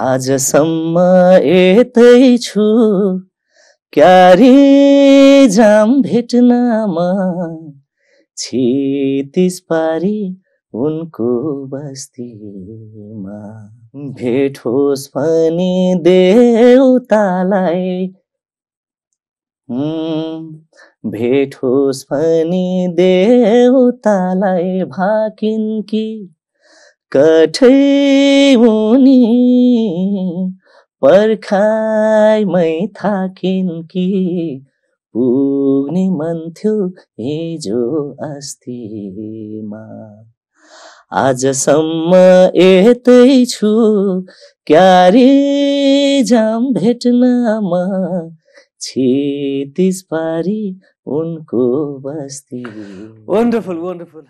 आजसम्म यतै छु क्यारी जाम भेटनामा छितिस पारी उनको बस्तीमा भेट होस् पनि देउतालाई भेट होस् पनि देउतालाई भाकिन् कि कठै उनी पर्खाइमै थाकिन् कि पुग्ने मन थियो हिजो अस्थिमा आजसम्म यतै छु क्यारी जाम भेट्नमा छितिस पारी उनको बस्ती वन्डरफुल वन्डरफुल